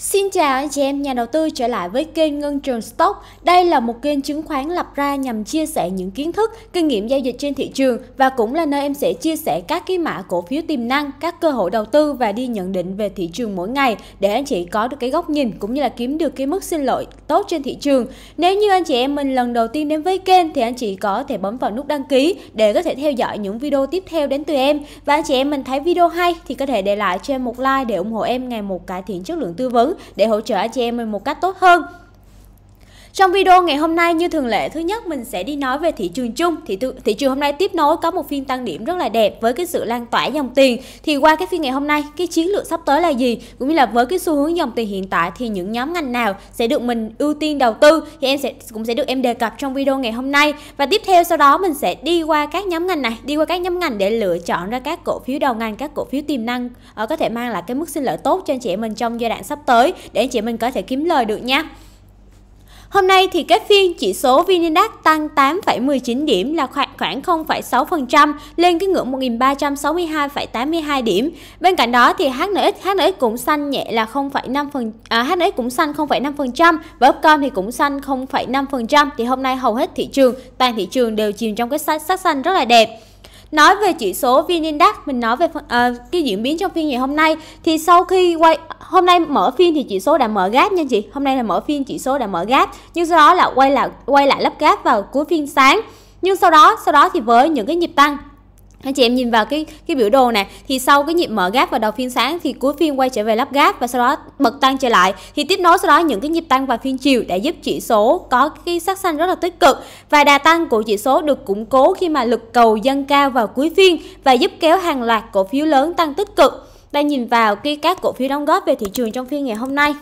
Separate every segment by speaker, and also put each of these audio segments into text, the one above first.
Speaker 1: Xin chào anh chị em nhà đầu tư trở lại với kênh Ngân Trường Stock. Đây là một kênh chứng khoán lập ra nhằm chia sẻ những kiến thức, kinh nghiệm giao dịch trên thị trường và cũng là nơi em sẽ chia sẻ các cái mã cổ phiếu tiềm năng, các cơ hội đầu tư và đi nhận định về thị trường mỗi ngày để anh chị có được cái góc nhìn cũng như là kiếm được cái mức sinh lợi tốt trên thị trường. Nếu như anh chị em mình lần đầu tiên đến với kênh thì anh chị có thể bấm vào nút đăng ký để có thể theo dõi những video tiếp theo đến từ em. Và anh chị em mình thấy video hay thì có thể để lại cho em một like để ủng hộ em ngày một cải thiện chất lượng tư vấn để hỗ trợ chị em mình một cách tốt hơn trong video ngày hôm nay như thường lệ thứ nhất mình sẽ đi nói về thị trường chung thị, thị trường hôm nay tiếp nối có một phiên tăng điểm rất là đẹp với cái sự lan tỏa dòng tiền thì qua cái phiên ngày hôm nay cái chiến lược sắp tới là gì cũng như là với cái xu hướng dòng tiền hiện tại thì những nhóm ngành nào sẽ được mình ưu tiên đầu tư thì em sẽ cũng sẽ được em đề cập trong video ngày hôm nay và tiếp theo sau đó mình sẽ đi qua các nhóm ngành này đi qua các nhóm ngành để lựa chọn ra các cổ phiếu đầu ngành các cổ phiếu tiềm năng ờ, có thể mang lại cái mức sinh lợi tốt cho anh chị em mình trong giai đoạn sắp tới để anh chị mình có thể kiếm lời được nhé Hôm nay thì kết phiên chỉ số VN Index tăng 8,19 điểm là khoảng khoảng 0,6% lên cái ngưỡng 1362,82 điểm. Bên cạnh đó thì HNX HNX cũng xanh nhẹ là 0,5 à, HNX cũng xanh 0,5% và Upcom thì cũng xanh 0,5%. Thì hôm nay hầu hết thị trường toàn thị trường đều chìm trong cái sắc xanh rất là đẹp. Nói về chỉ số VN Index, mình nói về à, cái diễn biến trong phiên ngày hôm nay thì sau khi quay hôm nay mở phiên thì chỉ số đã mở gap nha chị. Hôm nay là mở phiên chỉ số đã mở gap, nhưng sau đó là quay lại quay lại lấp gap vào cuối phiên sáng. Nhưng sau đó, sau đó thì với những cái nhịp tăng anh chị em nhìn vào cái cái biểu đồ này thì sau cái nhịp mở gap vào đầu phiên sáng thì cuối phiên quay trở về lắp gap và sau đó bật tăng trở lại thì tiếp nối sau đó những cái nhịp tăng vào phiên chiều đã giúp chỉ số có cái sắc xanh rất là tích cực và đà tăng của chỉ số được củng cố khi mà lực cầu dâng cao vào cuối phiên và giúp kéo hàng loạt cổ phiếu lớn tăng tích cực đang nhìn vào cái các cổ phiếu đóng góp về thị trường trong phiên ngày hôm nay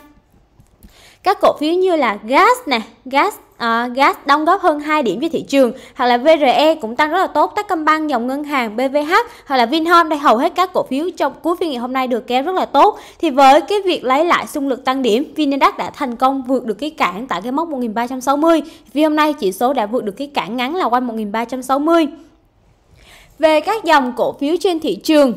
Speaker 1: các cổ phiếu như là gas nè gas Ờ, gas đóng góp hơn 2 điểm cho thị trường hoặc là VRE cũng tăng rất là tốt Techcombank dòng ngân hàng BVH hoặc là Vinhome đây hầu hết các cổ phiếu trong cuối phiên ngày hôm nay được kéo rất là tốt thì với cái việc lấy lại xung lực tăng điểm VN-Index đã thành công vượt được cái cản tại cái mốc 1360 vì hôm nay chỉ số đã vượt được cái cản ngắn là quanh 1360 về các dòng cổ phiếu trên thị trường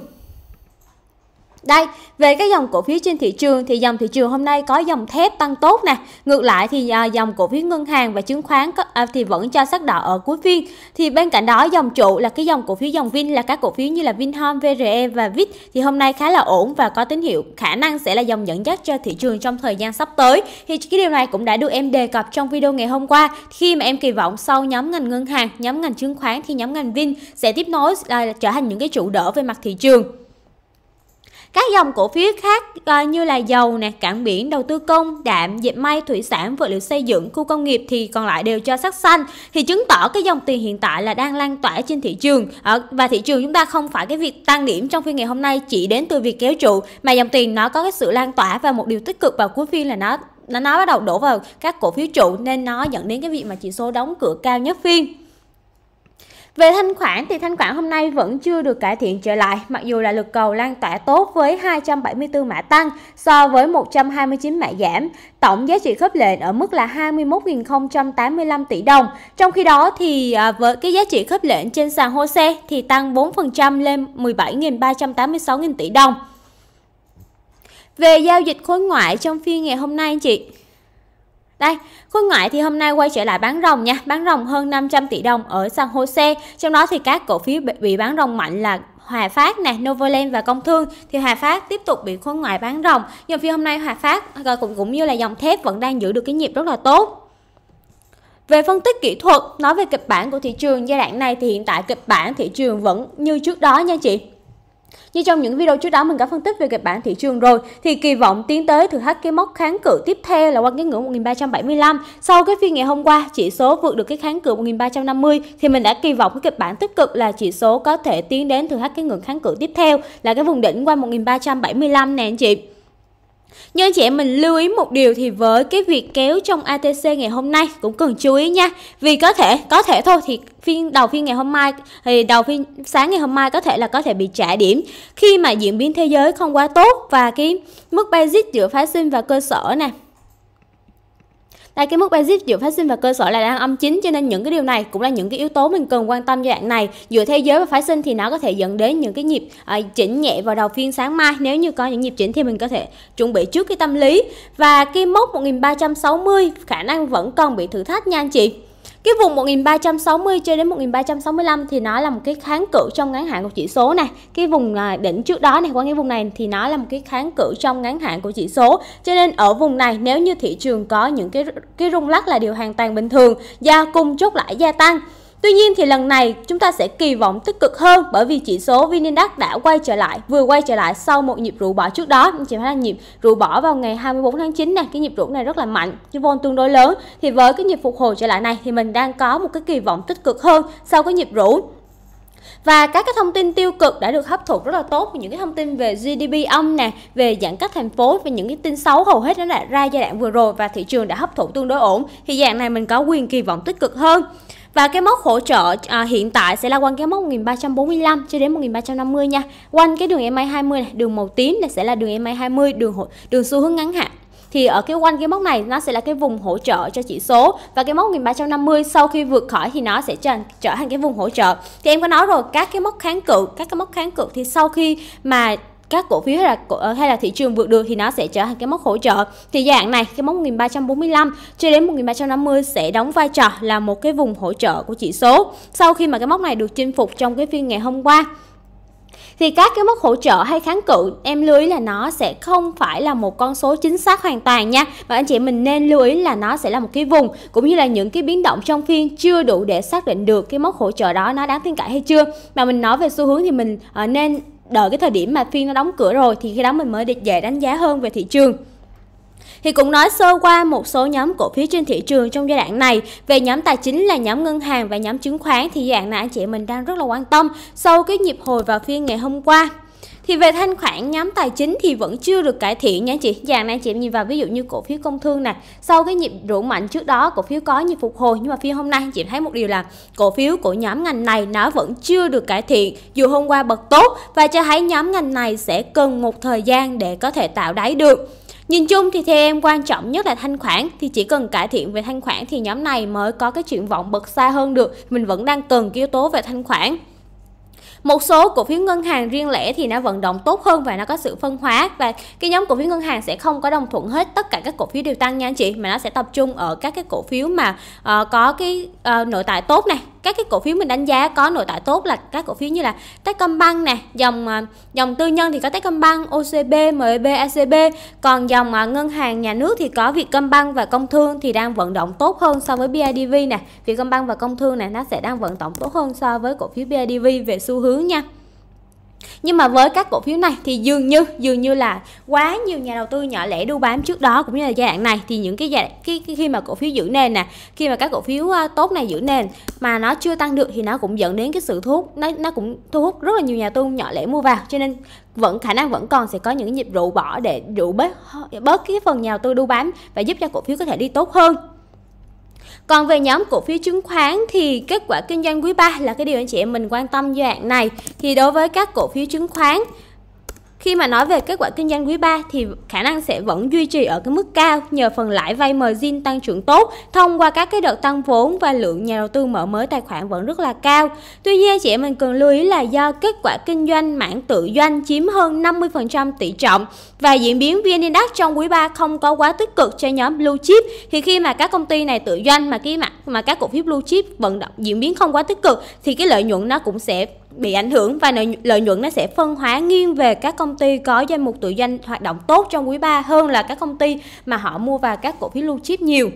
Speaker 1: đây, về cái dòng cổ phiếu trên thị trường thì dòng thị trường hôm nay có dòng thép tăng tốt nè. Ngược lại thì à, dòng cổ phiếu ngân hàng và chứng khoán à, thì vẫn cho sắc đỏ ở cuối phiên. Thì bên cạnh đó dòng trụ là cái dòng cổ phiếu dòng Vin là các cổ phiếu như là Vinhome, VRE và VIT thì hôm nay khá là ổn và có tín hiệu khả năng sẽ là dòng dẫn dắt cho thị trường trong thời gian sắp tới. Thì cái điều này cũng đã được em đề cập trong video ngày hôm qua khi mà em kỳ vọng sau nhóm ngành ngân hàng, nhóm ngành chứng khoán thì nhóm ngành Vin sẽ tiếp nối là trở thành những cái trụ đỡ về mặt thị trường. Các dòng cổ phiếu khác ờ, như là dầu, nè, cảng biển, đầu tư công, đạm, dệt may, thủy sản, vật liệu xây dựng, khu công nghiệp thì còn lại đều cho sắc xanh thì chứng tỏ cái dòng tiền hiện tại là đang lan tỏa trên thị trường ờ, và thị trường chúng ta không phải cái việc tăng điểm trong phiên ngày hôm nay chỉ đến từ việc kéo trụ mà dòng tiền nó có cái sự lan tỏa và một điều tích cực vào cuối phiên là nó nó nó bắt đầu đổ vào các cổ phiếu trụ nên nó dẫn đến cái việc mà chỉ số đóng cửa cao nhất phiên về thanh khoản thì thanh khoản hôm nay vẫn chưa được cải thiện trở lại, mặc dù là lực cầu lan tỏa tốt với 274 mã tăng so với 129 mã giảm. Tổng giá trị khớp lệnh ở mức là 21.085 tỷ đồng. Trong khi đó thì à, với cái giá trị khớp lệnh trên sàn HOSE thì tăng 4% lên 17.386 tỷ đồng. Về giao dịch khối ngoại trong phiên ngày hôm nay anh chị, đây, khối ngoại thì hôm nay quay trở lại bán rồng nha, bán rồng hơn 500 tỷ đồng ở San Jose, trong đó thì các cổ phiếu bị bán rồng mạnh là Hòa Phát nè, Novoland và Công Thương thì Hòa Phát tiếp tục bị khối ngoại bán rồng nhưng phiếu hôm nay Hòa Phát à, cũng cũng như là dòng thép vẫn đang giữ được cái nhịp rất là tốt. Về phân tích kỹ thuật, nói về kịch bản của thị trường giai đoạn này thì hiện tại kịch bản thị trường vẫn như trước đó nha chị. Như trong những video trước đó mình đã phân tích về kịch bản thị trường rồi thì kỳ vọng tiến tới thử thách cái mốc kháng cự tiếp theo là quanh cái ngưỡng 1375. Sau cái phiên ngày hôm qua, chỉ số vượt được cái kháng cự 1350 thì mình đã kỳ vọng cái kịch bản tích cực là chỉ số có thể tiến đến thử thách cái ngưỡng kháng cự tiếp theo là cái vùng đỉnh quanh 1375 nè anh chị. Nhưng anh chị em mình lưu ý một điều thì với cái việc kéo trong ATC ngày hôm nay cũng cần chú ý nha. Vì có thể, có thể thôi thì phiên đầu phiên ngày hôm mai thì đầu phiên sáng ngày hôm mai có thể là có thể bị trả điểm khi mà diễn biến thế giới không quá tốt và cái mức basic giữa phái sinh và cơ sở nè tại cái mức basic giữa phái sinh và cơ sở là đang âm chính cho nên những cái điều này cũng là những cái yếu tố mình cần quan tâm giai đoạn này. dựa theo giới và phái sinh thì nó có thể dẫn đến những cái nhịp à, chỉnh nhẹ vào đầu phiên sáng mai. Nếu như có những nhịp chỉnh thì mình có thể chuẩn bị trước cái tâm lý và cái mốc 1360 khả năng vẫn còn bị thử thách nha anh chị. Cái vùng 1360 cho đến 1365 thì nó là một cái kháng cự trong ngắn hạn của chỉ số này. Cái vùng à, đỉnh trước đó này qua cái vùng này thì nó là một cái kháng cự trong ngắn hạn của chỉ số. Cho nên ở vùng này nếu như thị trường có những cái cái rung lắc là điều hoàn toàn bình thường, gia cung chốt lại gia tăng. Tuy nhiên thì lần này chúng ta sẽ kỳ vọng tích cực hơn bởi vì chỉ số VN Index đã quay trở lại, vừa quay trở lại sau một nhịp rũ bỏ trước đó. Anh chị thấy là nhịp rũ bỏ vào ngày 24 tháng 9 này, cái nhịp rũ này rất là mạnh, cái vôn tương đối lớn. Thì với cái nhịp phục hồi trở lại này thì mình đang có một cái kỳ vọng tích cực hơn sau cái nhịp rũ và các cái thông tin tiêu cực đã được hấp thụ rất là tốt những cái thông tin về GDP âm nè về giãn cách thành phố và những cái tin xấu hầu hết nó đã ra giai đoạn vừa rồi và thị trường đã hấp thụ tương đối ổn thì dạng này mình có quyền kỳ vọng tích cực hơn và cái mốc hỗ trợ à, hiện tại sẽ là quanh cái mốc 1345 cho đến 1350 nha. Quanh cái đường EMA 20 này, đường màu tím này sẽ là đường EMA 20, đường đường xu hướng ngắn hạn thì ở cái quanh cái mốc này nó sẽ là cái vùng hỗ trợ cho chỉ số và cái mốc 1350 sau khi vượt khỏi thì nó sẽ trở trở thành cái vùng hỗ trợ thì em có nói rồi các cái mốc kháng cự các cái mốc kháng cự thì sau khi mà các cổ phiếu hay là ờ, hay là thị trường vượt được thì nó sẽ trở thành cái mốc hỗ trợ thì giai đoạn này cái mốc 1345 cho đến 1350 sẽ đóng vai trò là một cái vùng hỗ trợ của chỉ số sau khi mà cái mốc này được chinh phục trong cái phiên ngày hôm qua thì các cái mức hỗ trợ hay kháng cự em lưu ý là nó sẽ không phải là một con số chính xác hoàn toàn nha và anh chị mình nên lưu ý là nó sẽ là một cái vùng cũng như là những cái biến động trong phiên chưa đủ để xác định được cái mốc hỗ trợ đó nó đáng tin cậy hay chưa mà mình nói về xu hướng thì mình ờ, nên đợi cái thời điểm mà phiên nó đóng cửa rồi thì khi đó mình mới dễ đánh giá hơn về thị trường thì cũng nói sơ qua một số nhóm cổ phiếu trên thị trường trong giai đoạn này về nhóm tài chính là nhóm ngân hàng và nhóm chứng khoán thì giai đoạn này anh chị mình đang rất là quan tâm sau cái nhịp hồi vào phiên ngày hôm qua thì về thanh khoản nhóm tài chính thì vẫn chưa được cải thiện nha chị. Dạng này chị nhìn vào ví dụ như cổ phiếu công thương này, sau cái nhịp rũ mạnh trước đó cổ phiếu có nhịp phục hồi nhưng mà phiên hôm nay chị thấy một điều là cổ phiếu của nhóm ngành này nó vẫn chưa được cải thiện dù hôm qua bật tốt và cho thấy nhóm ngành này sẽ cần một thời gian để có thể tạo đáy được. Nhìn chung thì theo em quan trọng nhất là thanh khoản thì chỉ cần cải thiện về thanh khoản thì nhóm này mới có cái chuyện vọng bật xa hơn được. Mình vẫn đang cần cái yếu tố về thanh khoản một số cổ phiếu ngân hàng riêng lẻ thì nó vận động tốt hơn và nó có sự phân hóa và cái nhóm cổ phiếu ngân hàng sẽ không có đồng thuận hết tất cả các cổ phiếu đều tăng nha anh chị mà nó sẽ tập trung ở các cái cổ phiếu mà uh, có cái uh, nội tại tốt này các cái cổ phiếu mình đánh giá có nội tại tốt là các cổ phiếu như là Techcombank nè dòng à, dòng tư nhân thì có Techcombank OCB MB e ACB còn dòng à, ngân hàng nhà nước thì có Vietcombank và Công Thương thì đang vận động tốt hơn so với BIDV nè Vietcombank và Công Thương này nó sẽ đang vận động tốt hơn so với cổ phiếu BIDV về xu hướng nha nhưng mà với các cổ phiếu này thì dường như dường như là quá nhiều nhà đầu tư nhỏ lẻ đu bám trước đó cũng như là giai đoạn này thì những cái giai cái, cái khi mà cổ phiếu giữ nền nè khi mà các cổ phiếu ờ, tốt này giữ nền mà nó chưa tăng được thì nó cũng dẫn đến cái sự thu hút nó nó cũng thu hút rất là nhiều nhà đầu tư nhỏ lẻ mua vào cho nên vẫn khả năng vẫn còn sẽ có những nhịp rượu bỏ để rượu bớt bớt cái phần nhà đầu tư đu bám và giúp cho cổ phiếu có thể đi tốt hơn còn về nhóm cổ phiếu chứng khoán thì kết quả kinh doanh quý 3 là cái điều anh chị em mình quan tâm giai đoạn này. Thì đối với các cổ phiếu chứng khoán khi mà nói về kết quả kinh doanh quý 3 thì khả năng sẽ vẫn duy trì ở cái mức cao nhờ phần lãi vay margin tăng trưởng tốt thông qua các cái đợt tăng vốn và lượng nhà đầu tư mở mới tài khoản vẫn rất là cao. Tuy nhiên chị em mình cần lưu ý là do kết quả kinh doanh mảng tự doanh chiếm hơn 50% tỷ trọng và diễn biến VN Index trong quý 3 không có quá tích cực cho nhóm blue chip thì khi mà các công ty này tự doanh mà cái mặt mà các cổ phiếu blue chip vận động diễn biến không quá tích cực thì cái lợi nhuận nó cũng sẽ bị ảnh hưởng và lợi nhuận nó sẽ phân hóa nghiêng về các công ty có danh mục tự doanh hoạt động tốt trong quý 3 hơn là các công ty mà họ mua vào các cổ phiếu blue chip nhiều.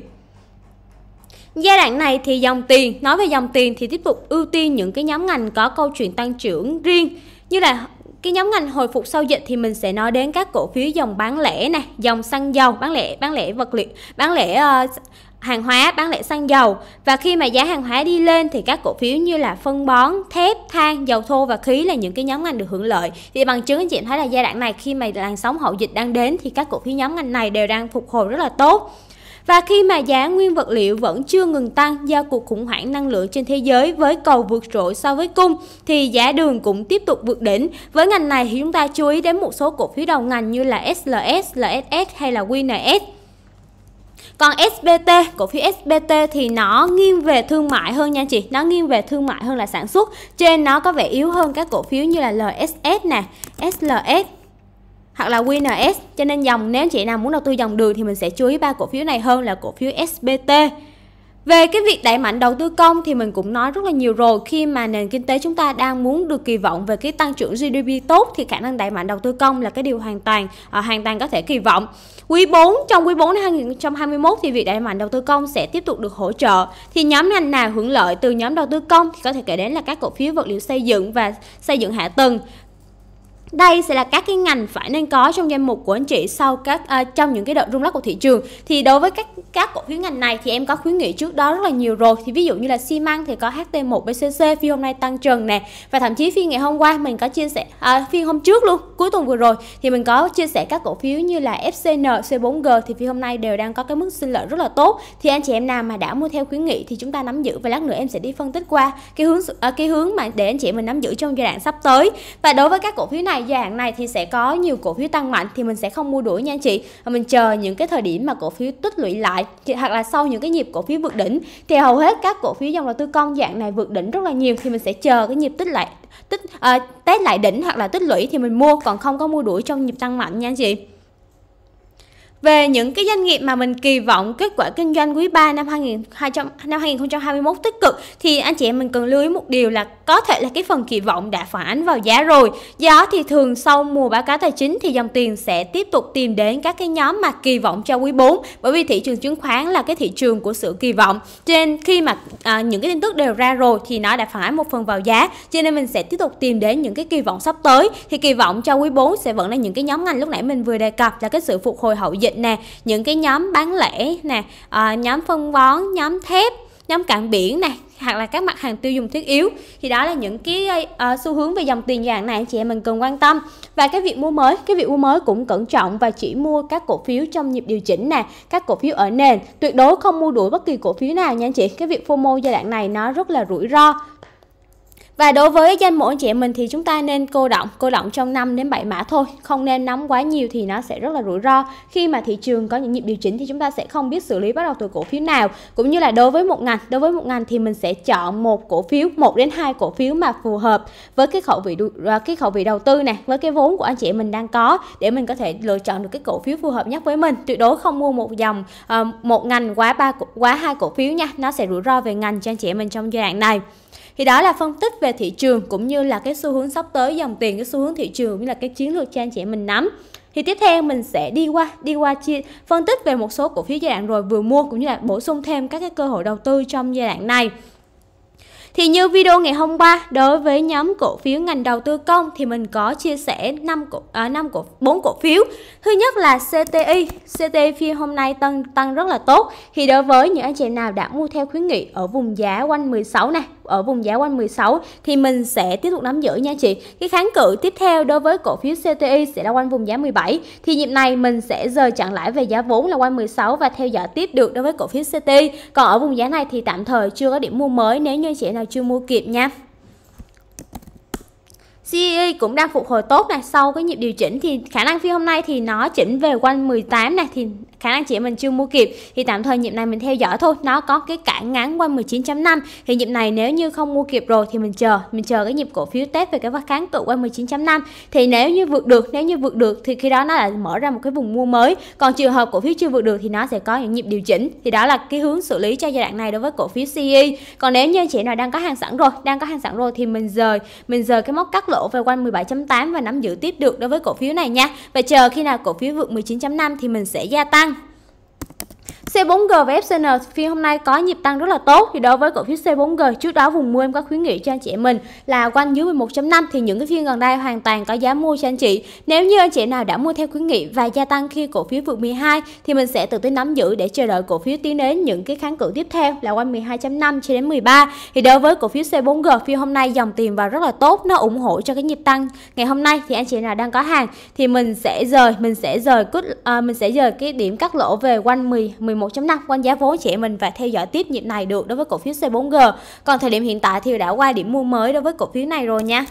Speaker 1: Giai đoạn này thì dòng tiền, nói về dòng tiền thì tiếp tục ưu tiên những cái nhóm ngành có câu chuyện tăng trưởng riêng như là cái nhóm ngành hồi phục sau dịch thì mình sẽ nói đến các cổ phiếu dòng bán lẻ này dòng xăng dầu, bán lẻ, bán lẻ vật liệu, bán lẻ uh, hàng hóa bán lẻ xăng dầu và khi mà giá hàng hóa đi lên thì các cổ phiếu như là phân bón, thép, than, dầu thô và khí là những cái nhóm ngành được hưởng lợi. Thì bằng chứng anh chị thấy là giai đoạn này khi mà làn sóng hậu dịch đang đến thì các cổ phiếu nhóm ngành này đều đang phục hồi rất là tốt. Và khi mà giá nguyên vật liệu vẫn chưa ngừng tăng do cuộc khủng hoảng năng lượng trên thế giới với cầu vượt trội so với cung thì giá đường cũng tiếp tục vượt đỉnh. Với ngành này thì chúng ta chú ý đến một số cổ phiếu đầu ngành như là SLS, LSS hay là wns còn SBT, cổ phiếu SBT thì nó nghiêng về thương mại hơn nha chị, nó nghiêng về thương mại hơn là sản xuất, trên nó có vẻ yếu hơn các cổ phiếu như là LSS nè, SLS hoặc là QNS cho nên dòng nếu chị nào muốn đầu tư dòng đường thì mình sẽ chú ý ba cổ phiếu này hơn là cổ phiếu SBT về cái việc đẩy mạnh đầu tư công thì mình cũng nói rất là nhiều rồi khi mà nền kinh tế chúng ta đang muốn được kỳ vọng về cái tăng trưởng GDP tốt thì khả năng đẩy mạnh đầu tư công là cái điều hoàn toàn à, hoàn toàn có thể kỳ vọng. Quý 4 trong quý 4 năm 2021 thì việc đẩy mạnh đầu tư công sẽ tiếp tục được hỗ trợ. Thì nhóm ngành nào hưởng lợi từ nhóm đầu tư công thì có thể kể đến là các cổ phiếu vật liệu xây dựng và xây dựng hạ tầng đây sẽ là các cái ngành phải nên có trong danh mục của anh chị sau các uh, trong những cái đợt rung lắc của thị trường thì đối với các các cổ phiếu ngành này thì em có khuyến nghị trước đó rất là nhiều rồi thì ví dụ như là xi măng thì có HT1 BCC phi hôm nay tăng trần nè và thậm chí phiên ngày hôm qua mình có chia sẻ à, phiên hôm trước luôn cuối tuần vừa rồi thì mình có chia sẻ các cổ phiếu như là FCN C4G thì phi hôm nay đều đang có cái mức sinh lợi rất là tốt thì anh chị em nào mà đã mua theo khuyến nghị thì chúng ta nắm giữ và lát nữa em sẽ đi phân tích qua cái hướng à, cái hướng mà để anh chị mình nắm giữ trong giai đoạn sắp tới và đối với các cổ phiếu này loại gia này thì sẽ có nhiều cổ phiếu tăng mạnh thì mình sẽ không mua đuổi nha anh chị và mình chờ những cái thời điểm mà cổ phiếu tích lũy lại hoặc là sau những cái nhịp cổ phiếu vượt đỉnh thì hầu hết các cổ phiếu dòng đầu tư công dạng này vượt đỉnh rất là nhiều thì mình sẽ chờ cái nhịp tích lại tích à, test lại đỉnh hoặc là tích lũy thì mình mua còn không có mua đuổi trong nhịp tăng mạnh nha anh chị về những cái doanh nghiệp mà mình kỳ vọng kết quả kinh doanh quý 3 năm 2020 năm 2021 tích cực thì anh chị em mình cần lưu ý một điều là có thể là cái phần kỳ vọng đã phản ánh vào giá rồi. Do thì thường sau mùa báo cáo tài chính thì dòng tiền sẽ tiếp tục tìm đến các cái nhóm mà kỳ vọng cho quý 4 bởi vì thị trường chứng khoán là cái thị trường của sự kỳ vọng. Cho nên khi mà à, những cái tin tức đều ra rồi thì nó đã phản ánh một phần vào giá. Cho nên mình sẽ tiếp tục tìm đến những cái kỳ vọng sắp tới thì kỳ vọng cho quý 4 sẽ vẫn là những cái nhóm ngành lúc nãy mình vừa đề cập là cái sự phục hồi hậu dịch dịch nè những cái nhóm bán lẻ nè à, nhóm phân bón nhóm thép nhóm cạn biển nè hoặc là các mặt hàng tiêu dùng thiết yếu thì đó là những cái uh, xu hướng về dòng tiền dạng này chị em mình cần quan tâm và cái việc mua mới cái việc mua mới cũng cẩn trọng và chỉ mua các cổ phiếu trong nhịp điều chỉnh nè các cổ phiếu ở nền tuyệt đối không mua đuổi bất kỳ cổ phiếu nào nha anh chị cái việc fomo giai đoạn này nó rất là rủi ro và đối với danh mẫu anh chị em mình thì chúng ta nên cô động, cô động trong 5 đến 7 mã thôi, không nên nắm quá nhiều thì nó sẽ rất là rủi ro. Khi mà thị trường có những nhịp điều chỉnh thì chúng ta sẽ không biết xử lý bắt đầu từ cổ phiếu nào. Cũng như là đối với một ngành, đối với một ngành thì mình sẽ chọn một cổ phiếu, một đến hai cổ phiếu mà phù hợp với cái khẩu vị à, cái khẩu vị đầu tư này, với cái vốn của anh chị em mình đang có để mình có thể lựa chọn được cái cổ phiếu phù hợp nhất với mình. Tuyệt đối không mua một dòng ờ, một ngành quá ba quá hai cổ phiếu nha, nó sẽ rủi ro về ngành cho anh chị em mình trong giai đoạn này. Thì đó là phân tích về thị trường cũng như là cái xu hướng sắp tới dòng tiền, cái xu hướng thị trường cũng như là cái chiến lược cho anh chị em mình nắm. Thì tiếp theo mình sẽ đi qua đi qua chia phân tích về một số cổ phiếu giai đoạn rồi vừa mua cũng như là bổ sung thêm các cái cơ hội đầu tư trong giai đoạn này. Thì như video ngày hôm qua đối với nhóm cổ phiếu ngành đầu tư công thì mình có chia sẻ 5 cổ à, 5 cổ 4 cổ phiếu. Thứ nhất là CTI, CTI phiên hôm nay tăng tăng rất là tốt. Thì đối với những anh chị nào đã mua theo khuyến nghị ở vùng giá quanh 16 này ở vùng giá quanh 16 thì mình sẽ tiếp tục nắm giữ nha chị. Cái kháng cự tiếp theo đối với cổ phiếu CTI sẽ là quanh vùng giá 17 thì nhịp này mình sẽ rời chặn lãi về giá vốn là quanh 16 và theo dõi tiếp được đối với cổ phiếu CTI. Còn ở vùng giá này thì tạm thời chưa có điểm mua mới nếu như chị nào chưa mua kịp nha. CE cũng đang phục hồi tốt này sau cái nhịp điều chỉnh thì khả năng phiên hôm nay thì nó chỉnh về quanh 18 này thì khả năng chị mình chưa mua kịp thì tạm thời nhịp này mình theo dõi thôi nó có cái cản ngắn quanh 19.5 thì nhịp này nếu như không mua kịp rồi thì mình chờ mình chờ cái nhịp cổ phiếu Tết về cái kháng cự quanh 19.5 thì nếu như vượt được nếu như vượt được thì khi đó nó lại mở ra một cái vùng mua mới còn trường hợp cổ phiếu chưa vượt được thì nó sẽ có những nhịp điều chỉnh thì đó là cái hướng xử lý cho giai đoạn này đối với cổ phiếu CE còn nếu như chị nào đang có hàng sẵn rồi đang có hàng sẵn rồi thì mình rời mình rời cái mốc cắt lỗ về quanh 17.8 và nắm giữ tiếp được đối với cổ phiếu này nha. Và chờ khi nào cổ phiếu vượt 19.5 thì mình sẽ gia tăng. C4G và FCN phiên hôm nay có nhịp tăng rất là tốt thì đối với cổ phiếu C4G trước đó vùng mua em có khuyến nghị cho anh chị em mình là quanh dưới 11.5 thì những cái phiên gần đây hoàn toàn có giá mua cho anh chị. Nếu như anh chị nào đã mua theo khuyến nghị và gia tăng khi cổ phiếu vượt 12 thì mình sẽ tự tin nắm giữ để chờ đợi cổ phiếu tiến đến những cái kháng cự tiếp theo là quanh 12.5 cho đến 13. Thì đối với cổ phiếu C4G phiên hôm nay dòng tiền vào rất là tốt, nó ủng hộ cho cái nhịp tăng. Ngày hôm nay thì anh chị nào đang có hàng thì mình sẽ rời, mình sẽ rời cút à, mình sẽ rời cái điểm cắt lỗ về quanh 10 11 1.5 quanh giá vốn trẻ mình và theo dõi tiếp nhịp này được đối với cổ phiếu C4G. Còn thời điểm hiện tại thì đã qua điểm mua mới đối với cổ phiếu này rồi nha.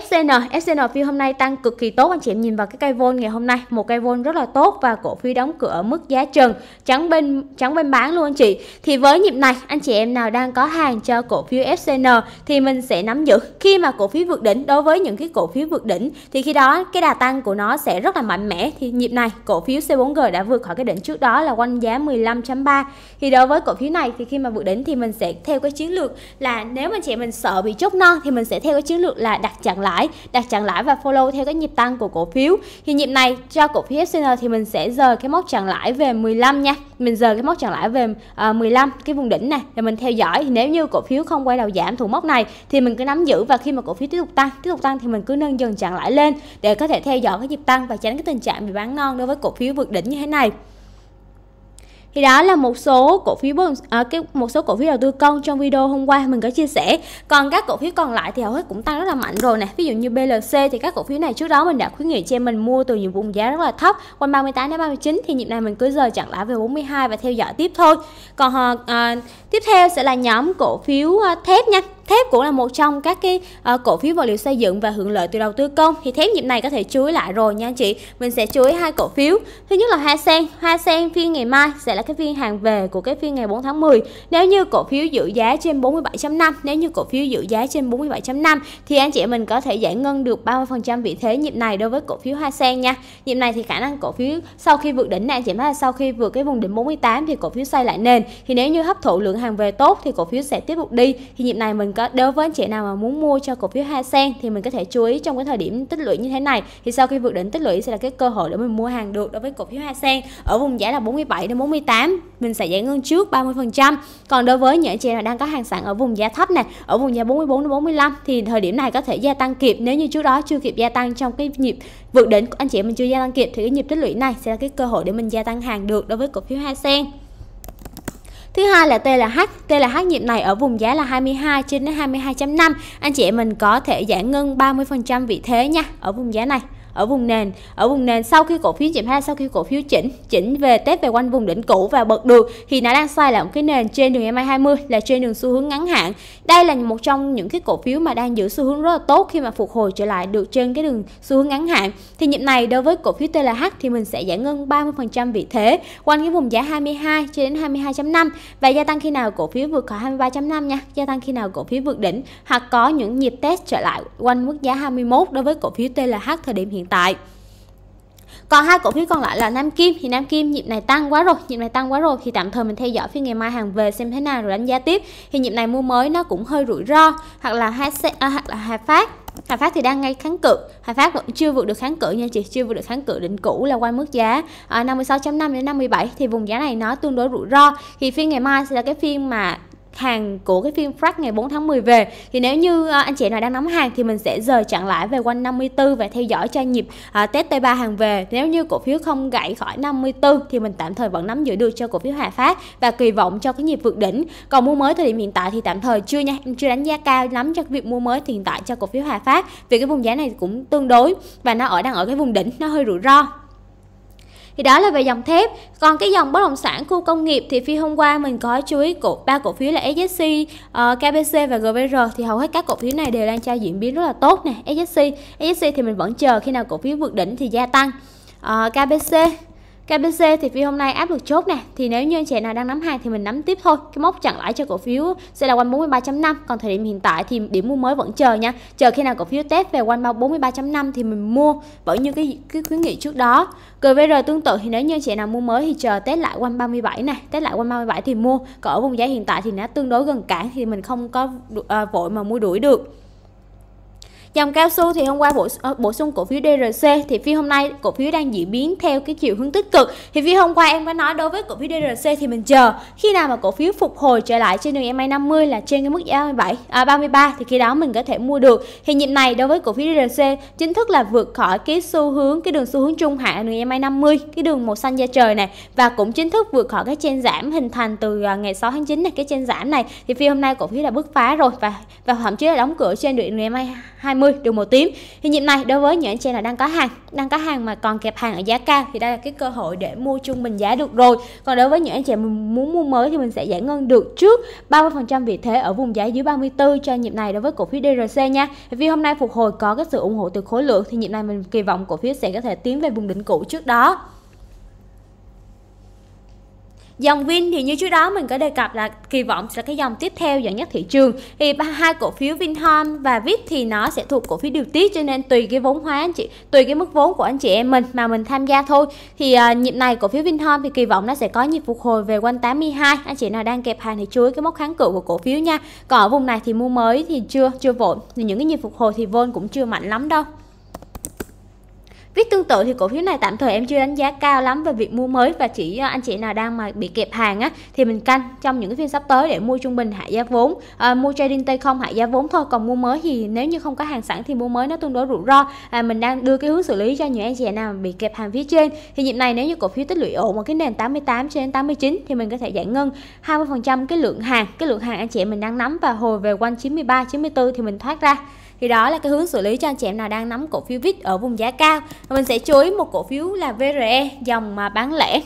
Speaker 1: FCN, FCN phiên hôm nay tăng cực kỳ tốt anh chị em nhìn vào cái cây vol ngày hôm nay, một cây vol rất là tốt và cổ phiếu đóng cửa ở mức giá trần, trắng bên trắng bên bán luôn anh chị. Thì với nhịp này, anh chị em nào đang có hàng cho cổ phiếu FCN thì mình sẽ nắm giữ. Khi mà cổ phiếu vượt đỉnh đối với những cái cổ phiếu vượt đỉnh thì khi đó cái đà tăng của nó sẽ rất là mạnh mẽ. Thì nhịp này cổ phiếu C4G đã vượt khỏi cái đỉnh trước đó là quanh giá 15.3. Thì đối với cổ phiếu này thì khi mà vượt đỉnh thì mình sẽ theo cái chiến lược là nếu mà chị mình sợ bị chốt non thì mình sẽ theo cái chiến lược là đặt chặn lãi đặt chặn lãi và follow theo cái nhịp tăng của cổ phiếu thì nhịp này cho cổ phiếu FCN thì mình sẽ rời cái mốc chặn lãi về 15 nha mình rời cái mốc chặn lãi về 15 ờ, cái vùng đỉnh này để mình theo dõi thì nếu như cổ phiếu không quay đầu giảm thủ mốc này thì mình cứ nắm giữ và khi mà cổ phiếu tiếp tục tăng tiếp tục tăng thì mình cứ nâng dần chặn lãi lên để có thể theo dõi cái nhịp tăng và tránh cái tình trạng bị bán non đối với cổ phiếu vượt đỉnh như thế này thì đó là một số cổ phiếu bất à, cái một số cổ phiếu đầu tư công trong video hôm qua mình có chia sẻ. Còn các cổ phiếu còn lại thì hầu hết cũng tăng rất là mạnh rồi nè. Ví dụ như BLC thì các cổ phiếu này trước đó mình đã khuyến nghị cho mình mua từ những vùng giá rất là thấp, quanh 38 đến 39 thì nhịp này mình cứ giờ chặn lại về 42 và theo dõi tiếp thôi. Còn à, tiếp theo sẽ là nhóm cổ phiếu à, thép nha thép cũng là một trong các cái uh, cổ phiếu vật liệu xây dựng và hưởng lợi từ đầu tư công thì thép nhịp này có thể chú ý lại rồi nha anh chị mình sẽ chú ý hai cổ phiếu thứ nhất là hoa sen hoa sen phiên ngày mai sẽ là cái phiên hàng về của cái phiên ngày 4 tháng 10 nếu như cổ phiếu giữ giá trên 47.5 nếu như cổ phiếu giữ giá trên 47.5 thì anh chị mình có thể giải ngân được 30% vị thế nhịp này đối với cổ phiếu hoa sen nha nhịp này thì khả năng cổ phiếu sau khi vượt đỉnh này anh chị nói là sau khi vượt cái vùng đỉnh 48 thì cổ phiếu xoay lại nền thì nếu như hấp thụ lượng hàng về tốt thì cổ phiếu sẽ tiếp tục đi thì nhịp này mình có có đối với anh chị nào mà muốn mua cho cổ phiếu Hoa Sen thì mình có thể chú ý trong cái thời điểm tích lũy như thế này thì sau khi vượt đỉnh tích lũy sẽ là cái cơ hội để mình mua hàng được đối với cổ phiếu Hoa Sen ở vùng giá là 47 đến 48 mình sẽ giải ngân trước 30% còn đối với những anh chị nào đang có hàng sẵn ở vùng giá thấp này ở vùng giá 44 đến 45 thì thời điểm này có thể gia tăng kịp nếu như trước đó chưa kịp gia tăng trong cái nhịp vượt đỉnh anh chị mình chưa gia tăng kịp thì cái nhịp tích lũy này sẽ là cái cơ hội để mình gia tăng hàng được đối với cổ phiếu Hoa Sen Thứ hai là TLH, TLH nhịp này ở vùng giá là 22 trên đến 22.5. Anh chị em mình có thể giải ngân 30% vị thế nha ở vùng giá này ở vùng nền ở vùng nền sau khi cổ phiếu chạm ha sau khi cổ phiếu chỉnh chỉnh về test về quanh vùng đỉnh cũ và bật được thì nó đang xoay lại một cái nền trên đường MA20 là trên đường xu hướng ngắn hạn đây là một trong những cái cổ phiếu mà đang giữ xu hướng rất là tốt khi mà phục hồi trở lại được trên cái đường xu hướng ngắn hạn thì nhịp này đối với cổ phiếu TLH thì mình sẽ giải ngân 30% vị thế quanh cái vùng giá 22 cho đến 22.5 và gia tăng khi nào cổ phiếu vượt khỏi 23.5 nha gia tăng khi nào cổ phiếu vượt đỉnh hoặc có những nhịp test trở lại quanh mức giá 21 đối với cổ phiếu TLH thời điểm hiện hiện tại còn hai cổ phiếu còn lại là Nam Kim thì Nam Kim nhịp này tăng quá rồi, nhịp này tăng quá rồi thì tạm thời mình theo dõi phiên ngày mai hàng về xem thế nào rồi đánh giá tiếp. Thì nhịp này mua mới nó cũng hơi rủi ro hoặc là hai à, hoặc là Hà Phát Hà Phát thì đang ngay kháng cự Hà Phát vẫn chưa vượt được kháng cự nha chị chưa vượt được kháng cự định cũ là quanh mức giá à, 56.5 đến 57 thì vùng giá này nó tương đối rủi ro thì phiên ngày mai sẽ là cái phiên mà hàng của cái phim Frack ngày 4 tháng 10 về thì nếu như à, anh chị nào đang nắm hàng thì mình sẽ rời chặn lãi về quanh 54 và theo dõi cho nhịp à, test T3 hàng về nếu như cổ phiếu không gãy khỏi 54 thì mình tạm thời vẫn nắm giữ được cho cổ phiếu Hòa Phát và kỳ vọng cho cái nhịp vượt đỉnh còn mua mới thời điểm hiện tại thì tạm thời chưa nha em chưa đánh giá cao lắm cho việc mua mới hiện tại cho cổ phiếu Hòa Phát vì cái vùng giá này cũng tương đối và nó ở đang ở cái vùng đỉnh nó hơi rủi ro thì đó là về dòng thép còn cái dòng bất động sản khu công nghiệp thì phi hôm qua mình có chú ý cổ ba cổ phiếu là SJC uh, ờ, KBC và GVR thì hầu hết các cổ phiếu này đều đang cho diễn biến rất là tốt nè SJC SJC thì mình vẫn chờ khi nào cổ phiếu vượt đỉnh thì gia tăng uh, ờ, KBC KBC thì phiên hôm nay áp lực chốt nè thì nếu như anh chị nào đang nắm hàng thì mình nắm tiếp thôi cái mốc chặn lãi cho cổ phiếu sẽ là quanh 43.5 còn thời điểm hiện tại thì điểm mua mới vẫn chờ nha chờ khi nào cổ phiếu test về quanh 43.5 thì mình mua vẫn như cái, cái khuyến nghị trước đó GVR tương tự thì nếu như anh chị nào mua mới thì chờ test lại quanh 37 này test lại quanh 37 thì mua còn ở vùng giá hiện tại thì nó tương đối gần cản thì mình không có uh, vội mà mua đuổi được Dòng cao su thì hôm qua bổ, ờ, bổ sung cổ phiếu DRC thì phiên hôm nay cổ phiếu đang diễn biến theo cái chiều hướng tích cực. Thì phiên hôm qua em có nói đối với cổ phiếu DRC thì mình chờ khi nào mà cổ phiếu phục hồi trở lại trên đường ema 50 là trên cái mức giá 37 à, 33 thì khi đó mình có thể mua được. Thì nhịp này đối với cổ phiếu DRC chính thức là vượt khỏi cái xu hướng cái đường xu hướng trung hạn đường MA50, cái đường màu xanh da trời này và cũng chính thức vượt khỏi cái trên giảm hình thành từ à, ngày 6 tháng 9 này cái trên giảm này thì phiên hôm nay cổ phiếu đã bứt phá rồi và và thậm chí là đóng cửa trên đường ema 20 20 đường màu tím thì nhịp này đối với những anh chị nào đang có hàng đang có hàng mà còn kẹp hàng ở giá cao thì đây là cái cơ hội để mua trung bình giá được rồi còn đối với những anh chị muốn mua mới thì mình sẽ giải ngân được trước 30% vị thế ở vùng giá dưới 34 cho nhịp này đối với cổ phiếu DRC nha vì hôm nay phục hồi có cái sự ủng hộ từ khối lượng thì nhịp này mình kỳ vọng cổ phiếu sẽ có thể tiến về vùng đỉnh cũ trước đó dòng Vin thì như trước đó mình có đề cập là kỳ vọng sẽ cái dòng tiếp theo dẫn nhất thị trường thì ba hai cổ phiếu Vinhome và VIP thì nó sẽ thuộc cổ phiếu điều tiết cho nên tùy cái vốn hóa anh chị tùy cái mức vốn của anh chị em mình mà mình tham gia thôi thì à, nhịp này cổ phiếu Vinhome thì kỳ vọng nó sẽ có nhịp phục hồi về quanh 82 anh chị nào đang kẹp hàng thì chú ý cái mốc kháng cự của cổ phiếu nha còn ở vùng này thì mua mới thì chưa chưa vội thì những cái nhịp phục hồi thì vốn cũng chưa mạnh lắm đâu Viết tương tự thì cổ phiếu này tạm thời em chưa đánh giá cao lắm về việc mua mới và chỉ ờ, anh chị nào đang mà bị kẹp hàng á thì mình canh trong những cái phiên sắp tới để mua trung bình hạ giá vốn, à, mua trading tay không hạ giá vốn thôi. Còn mua mới thì nếu như không có hàng sẵn thì mua mới nó tương đối rủi ro. À, mình đang đưa cái hướng xử lý cho những anh chị nào bị kẹp hàng phía trên. Thì nhịp này nếu như cổ phiếu tích lũy ổn một cái nền 88 trên 89 thì mình có thể giải ngân 20% cái lượng hàng, cái lượng hàng anh chị mình đang nắm và hồi về quanh 93 94 thì mình thoát ra thì đó là cái hướng xử lý cho anh chị em nào đang nắm cổ phiếu VIX ở vùng giá cao mình sẽ chú ý một cổ phiếu là VRE dòng mà bán lẻ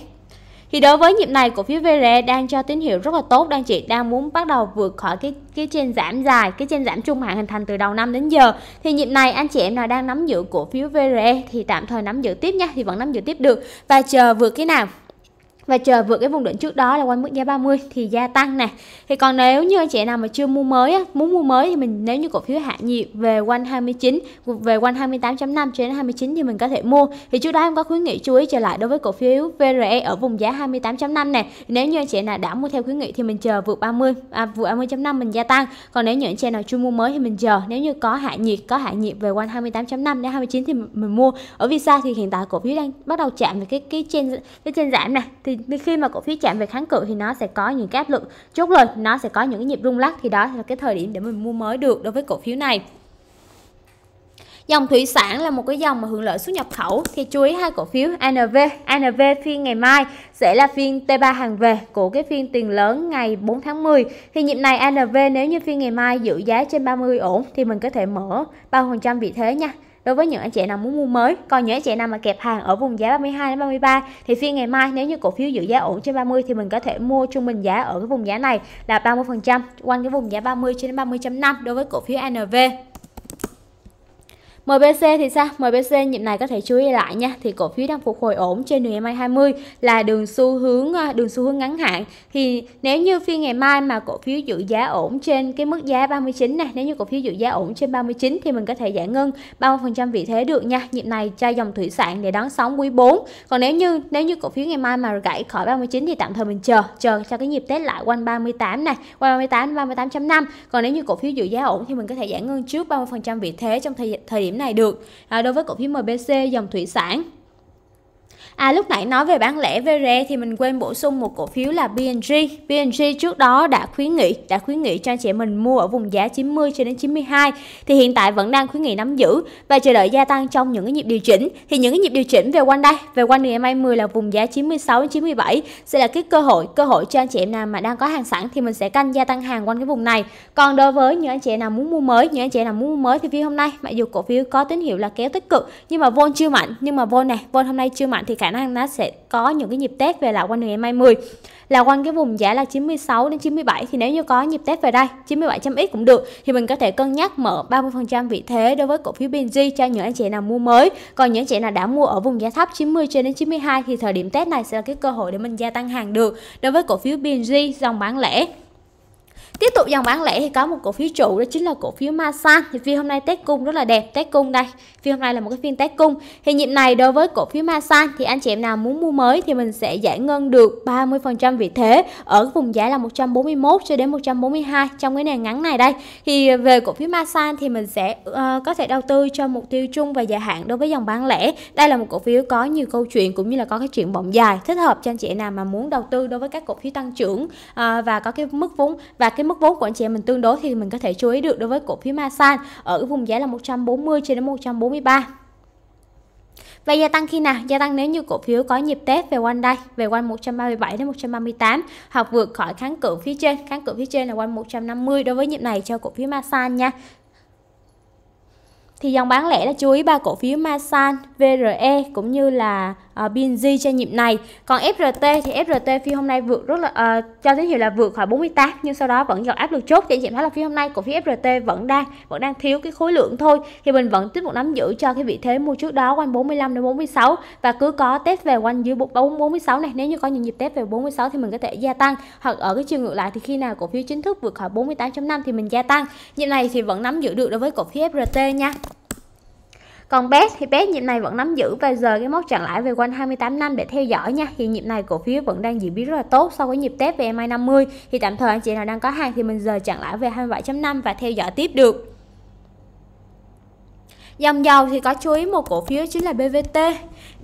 Speaker 1: thì đối với nhịp này cổ phiếu VRE đang cho tín hiệu rất là tốt đang chị đang muốn bắt đầu vượt khỏi cái cái trên giảm dài cái trên giảm trung hạn hình thành từ đầu năm đến giờ thì nhịp này anh chị em nào đang nắm giữ cổ phiếu VRE thì tạm thời nắm giữ tiếp nha thì vẫn nắm giữ tiếp được và chờ vượt cái nào và chờ vượt cái vùng đỉnh trước đó là quanh mức giá 30 thì gia tăng nè thì còn nếu như anh chị nào mà chưa mua mới á, muốn mua mới thì mình nếu như cổ phiếu hạ nhiệt về quanh 29 về quanh 28.5 cho đến 29 thì mình có thể mua thì trước đó em có khuyến nghị chú ý trở lại đối với cổ phiếu VRE ở vùng giá 28.5 nè nếu như anh chị nào đã mua theo khuyến nghị thì mình chờ vượt 30 à, vượt 30.5 mình gia tăng còn nếu như anh chị nào chưa mua mới thì mình chờ nếu như có hạ nhiệt có hạ nhiệt về quanh 28.5 đến 29 thì mình mua ở Visa thì hiện tại cổ phiếu đang bắt đầu chạm về cái cái trên cái trên giảm này thì thì khi mà cổ phiếu chạm về kháng cự thì nó sẽ có những cái áp lực chốt lời nó sẽ có những cái nhịp rung lắc thì đó là cái thời điểm để mình mua mới được đối với cổ phiếu này Dòng thủy sản là một cái dòng mà hưởng lợi xuất nhập khẩu thì chú ý hai cổ phiếu ANV. ANV phiên ngày mai sẽ là phiên T3 hàng về của cái phiên tiền lớn ngày 4 tháng 10. Thì nhịp này ANV nếu như phiên ngày mai giữ giá trên 30 ổn thì mình có thể mở phần trăm vị thế nha. Đối với những anh chị nào muốn mua mới, còn những anh chị nào mà kẹp hàng ở vùng giá 32 đến 33 thì phiên ngày mai nếu như cổ phiếu giữ giá ổn trên 30 thì mình có thể mua trung bình giá ở cái vùng giá này là 30% quanh cái vùng giá 30 trên 30.5 đối với cổ phiếu NV. MBC thì sao? MBC nhịp này có thể chú ý lại nha. Thì cổ phiếu đang phục hồi ổn trên đường MA20 là đường xu hướng à, đường xu hướng ngắn hạn. Thì nếu như phiên ngày mai mà cổ phiếu giữ giá ổn trên cái mức giá 39 này, nếu như cổ phiếu giữ giá ổn trên 39 thì mình có thể giải ngân 30% vị thế được nha. Nhịp này cho dòng thủy sản để đón sóng quý 4. Còn nếu như nếu như cổ phiếu ngày mai mà gãy khỏi 39 thì tạm thời mình chờ, chờ cho cái nhịp Tết lại quanh 38 này, quanh 38 38.5. Còn nếu như cổ phiếu giữ giá ổn thì mình có thể giải ngân trước 30% vị thế trong thời thời điểm điểm này được. À, đối với cổ phiếu MBC dòng thủy sản À lúc nãy nói về bán lẻ VRE thì mình quên bổ sung một cổ phiếu là BNG. BNG trước đó đã khuyến nghị đã khuyến nghị cho anh chị mình mua ở vùng giá 90 cho đến 92 thì hiện tại vẫn đang khuyến nghị nắm giữ và chờ đợi gia tăng trong những cái nhịp điều chỉnh. Thì những cái nhịp điều chỉnh về quanh đây, về quanh ngày MA 10 là vùng giá 96 đến 97 sẽ là cái cơ hội cơ hội cho anh chị em nào mà đang có hàng sẵn thì mình sẽ canh gia tăng hàng quanh cái vùng này. Còn đối với những anh chị nào muốn mua mới, những anh chị nào muốn mua mới thì phiên hôm nay mặc dù cổ phiếu có tín hiệu là kéo tích cực nhưng mà vol chưa mạnh, nhưng mà vol này, vol hôm nay chưa mạnh thì cả khả năng nó sẽ có những cái nhịp test về lạc quanh đường MA10 là quanh cái vùng giá là 96 đến 97 thì nếu như có nhịp test về đây 97.x cũng được thì mình có thể cân nhắc mở 30% vị thế đối với cổ phiếu BNG cho những anh chị nào mua mới còn những anh chị nào đã mua ở vùng giá thấp 90 trên đến 92 thì thời điểm test này sẽ là cái cơ hội để mình gia tăng hàng được đối với cổ phiếu BNG dòng bán lẻ Tiếp tục dòng bán lẻ thì có một cổ phiếu trụ đó chính là cổ phiếu Masan thì phiên hôm nay test cung rất là đẹp test cung đây Phiên hôm nay là một cái phiên tái cung. Thì nhịp này đối với cổ phiếu Masan thì anh chị em nào muốn mua mới thì mình sẽ giải ngân được 30% vị thế ở vùng giá là 141 cho đến 142 trong cái nền ngắn này đây. Thì về cổ phiếu Masan thì mình sẽ uh, có thể đầu tư cho mục tiêu chung và dài hạn đối với dòng bán lẻ. Đây là một cổ phiếu có nhiều câu chuyện cũng như là có cái chuyện bọng dài thích hợp cho anh chị em nào mà muốn đầu tư đối với các cổ phiếu tăng trưởng uh, và có cái mức vốn và cái mức vốn của anh chị em mình tương đối thì mình có thể chú ý được đối với cổ phiếu Masan ở vùng giá là 140 cho đến 140 43 Vậy gia tăng khi nào? Gia tăng nếu như cổ phiếu có nhịp test về quanh đây, về quanh 137 đến 138 hoặc vượt khỏi kháng cự phía trên. Kháng cự phía trên là quanh 150 đối với nhịp này cho cổ phiếu Masan nha. Thì dòng bán lẻ là chú ý ba cổ phiếu Masan, VRE cũng như là uh, BNG trên nhịp này còn FRT thì FRT phiên hôm nay vượt rất là uh, cho tín hiệu là vượt khỏi 48 nhưng sau đó vẫn gặp áp lực chốt thì chị thấy là phiên hôm nay cổ phiếu FRT vẫn đang vẫn đang thiếu cái khối lượng thôi thì mình vẫn tiếp tục nắm giữ cho cái vị thế mua trước đó quanh 45 đến 46 và cứ có test về quanh dưới 46 này nếu như có những nhịp test về 46 thì mình có thể gia tăng hoặc ở cái chiều ngược lại thì khi nào cổ phiếu chính thức vượt khỏi 48.5 thì mình gia tăng nhịp này thì vẫn nắm giữ được đối với cổ phiếu FRT nha còn BET thì BET nhịp này vẫn nắm giữ và giờ cái mốc chặn lãi về quanh 28 năm để theo dõi nha thì nhịp này cổ phiếu vẫn đang diễn biến rất là tốt sau cái nhịp test về MA 50 thì tạm thời anh chị nào đang có hàng thì mình giờ chặn lãi về 27.5 và theo dõi tiếp được dòng dầu thì có chú ý một cổ phiếu chính là BVT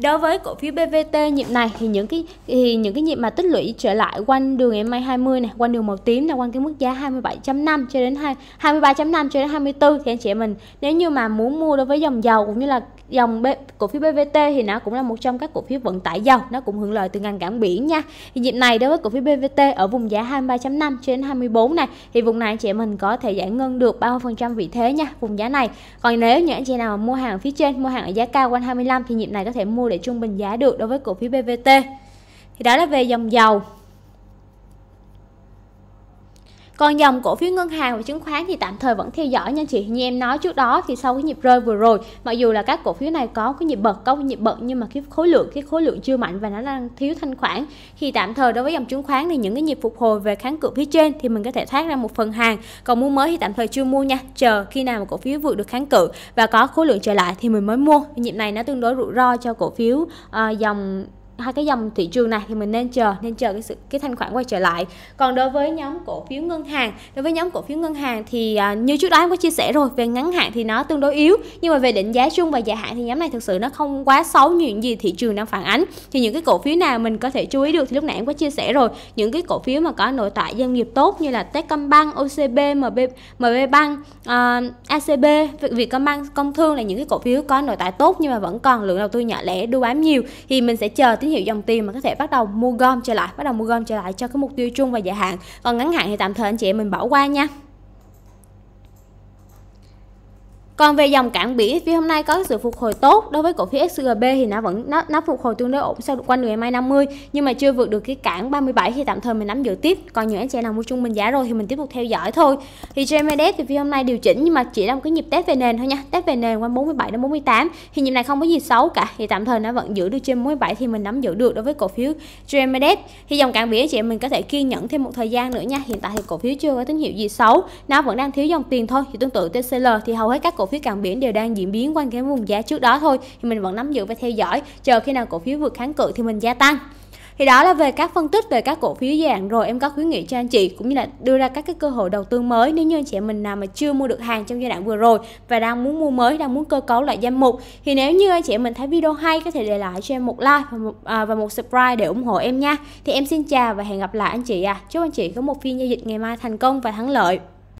Speaker 1: Đối với cổ phiếu BVT nhịp này thì những cái thì những cái nhịp mà tích lũy trở lại quanh đường MA20 này, quanh đường màu tím là quanh cái mức giá 27.5 cho đến 23.5 cho đến 24 thì anh chị em mình nếu như mà muốn mua đối với dòng dầu cũng như là dòng B, cổ phiếu BVT thì nó cũng là một trong các cổ phiếu vận tải dầu nó cũng hưởng lợi từ ngành cảng biển nha thì dịp này đối với cổ phiếu BVT ở vùng giá 23.5 trên 24 này thì vùng này chị em mình có thể giải ngân được 30% vị thế nha vùng giá này còn nếu những anh chị nào mua hàng phía trên mua hàng ở giá cao quanh 25 thì nhịp này có thể mua để trung bình giá được đối với cổ phiếu BVT thì đó là về dòng dầu còn dòng cổ phiếu ngân hàng và chứng khoán thì tạm thời vẫn theo dõi nha chị như em nói trước đó thì sau cái nhịp rơi vừa rồi mặc dù là các cổ phiếu này có cái nhịp bật có cái nhịp bật nhưng mà cái khối lượng cái khối lượng chưa mạnh và nó đang thiếu thanh khoản thì tạm thời đối với dòng chứng khoán thì những cái nhịp phục hồi về kháng cự phía trên thì mình có thể thoát ra một phần hàng còn mua mới thì tạm thời chưa mua nha chờ khi nào mà cổ phiếu vượt được kháng cự và có khối lượng trở lại thì mình mới mua nhịp này nó tương đối rủi ro cho cổ phiếu uh, dòng hai cái dòng thị trường này thì mình nên chờ nên chờ cái sự cái thanh khoản quay trở lại còn đối với nhóm cổ phiếu ngân hàng đối với nhóm cổ phiếu ngân hàng thì à, như trước đó em có chia sẻ rồi về ngắn hạn thì nó tương đối yếu nhưng mà về định giá chung và dài hạn thì nhóm này thực sự nó không quá xấu như những gì thị trường đang phản ánh thì những cái cổ phiếu nào mình có thể chú ý được thì lúc nãy em có chia sẻ rồi những cái cổ phiếu mà có nội tại doanh nghiệp tốt như là Techcombank, OCB, MB, MB Bank, uh, ờ, ACB, Vietcombank, Công Thương là những cái cổ phiếu có nội tại tốt nhưng mà vẫn còn lượng đầu tư nhỏ lẻ đu bám nhiều thì mình sẽ chờ tới nhiều dòng tiền mà có thể bắt đầu mua gom trở lại bắt đầu mua gom trở lại cho cái mục tiêu chung và dài hạn còn ngắn hạn thì tạm thời anh chị em mình bỏ qua nha Còn về dòng cảng biển thì hôm nay có sự phục hồi tốt đối với cổ phiếu SGB thì nó vẫn nó, nó phục hồi tương đối ổn sau quanh ngày mai 50 nhưng mà chưa vượt được cái cản 37 thì tạm thời mình nắm giữ tiếp. Còn những anh chị nào mua trung bình giá rồi thì mình tiếp tục theo dõi thôi. Thì GMDF thì hôm nay điều chỉnh nhưng mà chỉ là một cái nhịp test về nền thôi nha. Test về nền quanh 47 đến 48 thì nhịp này không có gì xấu cả. Thì tạm thời nó vẫn giữ được trên 47 thì mình nắm giữ được đối với cổ phiếu GMDF. Thì dòng cảng biển chị em mình có thể kiên nhẫn thêm một thời gian nữa nha. Hiện tại thì cổ phiếu chưa có tín hiệu gì xấu, nó vẫn đang thiếu dòng tiền thôi. Thì tương tự TCL thì hầu hết các cổ phiếu cận biển đều đang diễn biến quanh cái vùng giá trước đó thôi thì mình vẫn nắm giữ và theo dõi chờ khi nào cổ phiếu vượt kháng cự thì mình gia tăng thì đó là về các phân tích về các cổ phiếu dạng rồi em có khuyến nghị cho anh chị cũng như là đưa ra các cái cơ hội đầu tư mới nếu như anh chị mình nào mà chưa mua được hàng trong giai đoạn vừa rồi và đang muốn mua mới đang muốn cơ cấu lại danh mục thì nếu như anh chị mình thấy video hay có thể để lại cho em một like và một, à, và một subscribe để ủng hộ em nha thì em xin chào và hẹn gặp lại anh chị à chúc anh chị có một phiên giao dịch ngày mai thành công và thắng lợi